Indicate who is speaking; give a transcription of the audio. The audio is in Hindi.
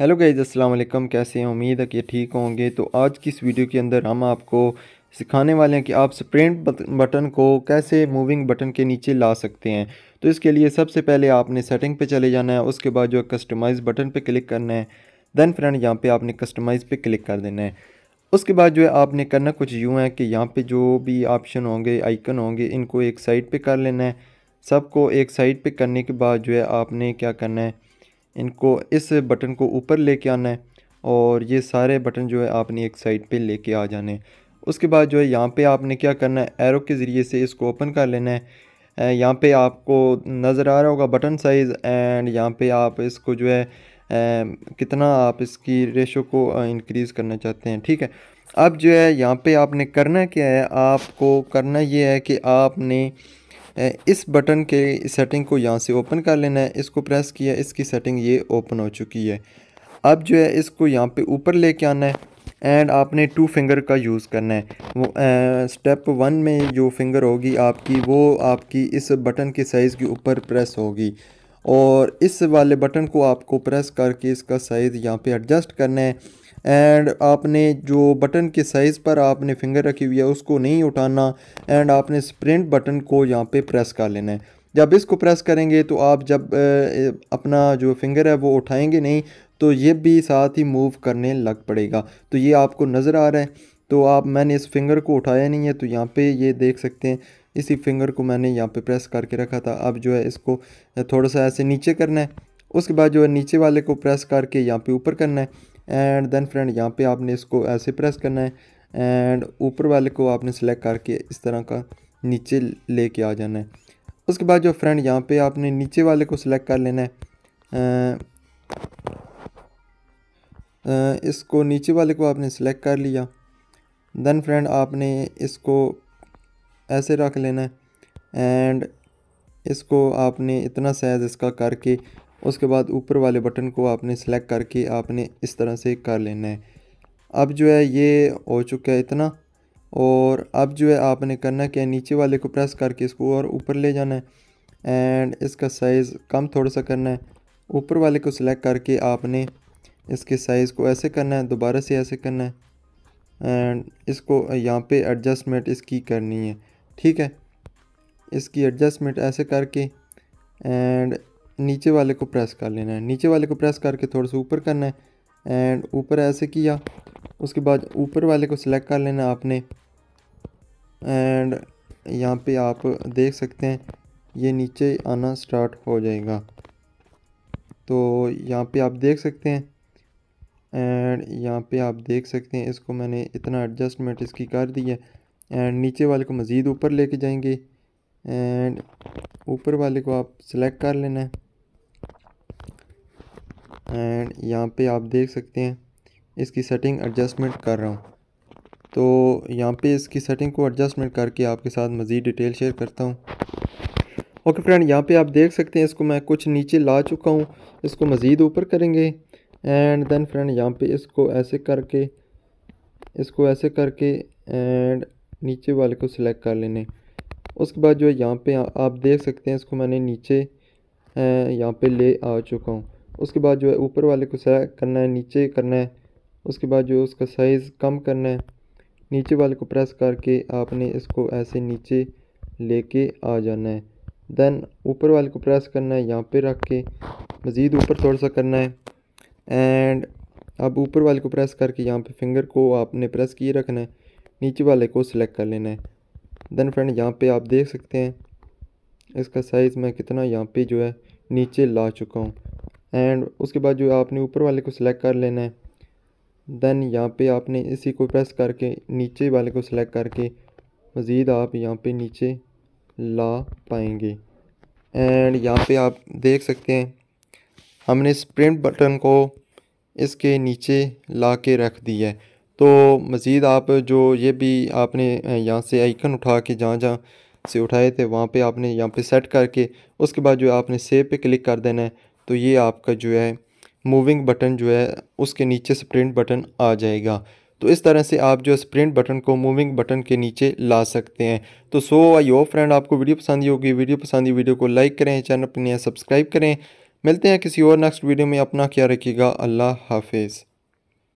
Speaker 1: हेलो गाइज अस्सलाम वालेकुम कैसे हैं उम्मीद है कि ठीक होंगे तो आज की इस वीडियो के अंदर हम आपको सिखाने वाले हैं कि आप स्प्रिंट बटन को कैसे मूविंग बटन के नीचे ला सकते हैं तो इसके लिए सबसे पहले आपने सेटिंग पे चले जाना है उसके बाद जो है कस्टमाइज़ बटन पे क्लिक करना है देन फ्रेंड यहाँ पे आपने कस्टमाइज़ पे क्लिक कर देना है उसके बाद जो है आपने करना कुछ यूँ है कि यहाँ पर जो भी ऑप्शन होंगे आइकन होंगे इनको एक साइड पर कर लेना है सबको एक साइड पर करने के बाद जो है आपने क्या करना है इनको इस बटन को ऊपर लेके आना है और ये सारे बटन जो है आपने एक साइड पे लेके आ जाने हैं उसके बाद जो है यहाँ पे आपने क्या करना है एरो के ज़रिए से इसको ओपन कर लेना है यहाँ पे आपको नज़र आ रहा होगा बटन साइज़ एंड यहाँ पे आप इसको जो है कितना आप इसकी रेशो को इंक्रीज़ करना चाहते हैं ठीक है अब जो है यहाँ पे आपने करना क्या है आपको करना ये है कि आपने इस बटन के सेटिंग को यहाँ से ओपन कर लेना है इसको प्रेस किया इसकी सेटिंग ये ओपन हो चुकी है अब जो है इसको यहाँ पे ऊपर लेके आना है एंड आपने टू फिंगर का यूज़ करना है वो स्टेप वन में जो फिंगर होगी आपकी वो आपकी इस बटन के साइज़ के ऊपर प्रेस होगी और इस वाले बटन को आपको प्रेस करके इसका साइज़ यहाँ पे एडजस्ट करना है एंड आपने जो बटन के साइज़ पर आपने फिंगर रखी हुई है उसको नहीं उठाना एंड आपने स्प्रिंट बटन को यहाँ पे प्रेस कर लेना है जब इसको प्रेस करेंगे तो आप जब अपना जो फिंगर है वो उठाएंगे नहीं तो ये भी साथ ही मूव करने लग पड़ेगा तो ये आपको नज़र आ रहा है तो आप मैंने इस फिंगर को उठाया नहीं है तो यहाँ पे ये देख सकते हैं इसी फिंगर को मैंने यहाँ पे प्रेस करके रखा था अब जो है इसको थोड़ा सा ऐसे नीचे करना है उसके बाद जो है नीचे वाले को प्रेस करके यहाँ पे ऊपर करना है एंड देन फ्रेंड यहाँ पे आपने इसको ऐसे प्रेस करना है एंड ऊपर वाले को आपने सेलेक्ट करके इस तरह का नीचे ले आ जाना है उसके बाद जो फ्रेंड यहाँ पर आपने नीचे वाले को सिलेक्ट कर लेना है इसको नीचे वाले को आपने सेलेक्ट कर लिया देन फ्रेंड आपने इसको ऐसे रख लेना है एंड इसको आपने इतना साइज़ इसका करके उसके बाद ऊपर वाले बटन को आपने सेलेक्ट करके आपने इस तरह से कर लेना है अब जो है ये हो चुका है इतना और अब जो है आपने करना क्या नीचे वाले को प्रेस करके इसको और ऊपर ले जाना है एंड इसका साइज़ कम थोड़ा सा करना है ऊपर वाले को सिलेक्ट करके आपने इसके साइज़ को ऐसे करना है दोबारा से ऐसे करना है एंड इसको यहाँ पे एडजस्टमेंट इसकी करनी है ठीक है इसकी एडजस्टमेंट ऐसे करके एंड नीचे वाले को प्रेस कर लेना है नीचे वाले को प्रेस करके थोड़ा सा ऊपर करना है एंड ऊपर ऐसे किया उसके बाद ऊपर वाले को सिलेक्ट कर लेना आपने एंड यहाँ पे आप देख सकते हैं ये नीचे आना स्टार्ट हो जाएगा तो यहाँ पे आप देख सकते हैं एंड यहाँ पे आप देख सकते हैं इसको मैंने इतना एडजस्टमेंट इसकी कर दी है एंड नीचे वाले को मज़ीद ऊपर लेके जाएंगे एंड ऊपर वाले को आप सेलेक्ट कर लेना है एंड यहाँ पे आप देख सकते हैं इसकी सेटिंग एडजस्टमेंट कर रहा हूँ तो यहाँ पे इसकी सेटिंग को एडजस्टमेंट करके आपके साथ मज़ीद डिटेल शेयर करता हूँ ओके फ्रेंड यहाँ पे आप देख सकते हैं इसको मैं कुछ नीचे ला चुका हूँ इसको मज़ीद ऊपर करेंगे एंड देन फ्रेंड यहाँ पे इसको ऐसे करके इसको ऐसे करके एंड नीचे वाले को सिलेक्ट कर लेने उसके बाद जो है यहाँ पे आप देख सकते हैं इसको मैंने नीचे यहाँ पे ले आ चुका हूँ उसके बाद जो है ऊपर वाले को सिलेक्ट करना है नीचे करना है उसके बाद जो है उसका साइज़ कम करना है नीचे वाले को प्रेस करके आपने इसको ऐसे नीचे लेके आ जाना है दैन ऊपर वाले को प्रेस करना है यहाँ पे रख के मज़ीद ऊपर थोड़ा सा करना है एंड अब ऊपर वाले को प्रेस करके यहाँ पे फिंगर को आपने प्रेस किए रखना है नीचे वाले को सिलेक्ट कर लेना है देन फ्रेंड यहाँ पे आप देख सकते हैं इसका साइज़ मैं कितना यहाँ पे जो है नीचे ला चुका हूँ एंड उसके बाद जो है आपने ऊपर वाले को सिलेक्ट कर लेना है देन यहाँ पे आपने इसी को प्रेस करके नीचे वाले को सिलेक्ट करके मज़ीद आप यहाँ पे नीचे ला पाएंगे एंड यहाँ पे आप देख सकते हैं हमने स्प्रिंट बटन को इसके नीचे ला के रख दिया है तो मज़ीद आप जो ये भी आपने यहाँ से आइकन उठा के जहाँ जहाँ से उठाए थे वहाँ पे आपने यहाँ पे सेट करके उसके बाद जो है आपने सेव पे क्लिक कर देना है तो ये आपका जो है मूविंग बटन जो है उसके नीचे स्प्रिंट बटन आ जाएगा तो इस तरह से आप जो स्प्रिंट बटन को मूविंग बटन के नीचे ला सकते हैं तो सो आई होप फ्रेंड आपको वीडियो पसंद ही होगी वीडियो पसंद ही वीडियो को लाइक करें चैनल पर सब्सक्राइब करें मिलते हैं किसी और नेक्स्ट वीडियो में अपना क्या रखिएगा अल्लाह हाफिज़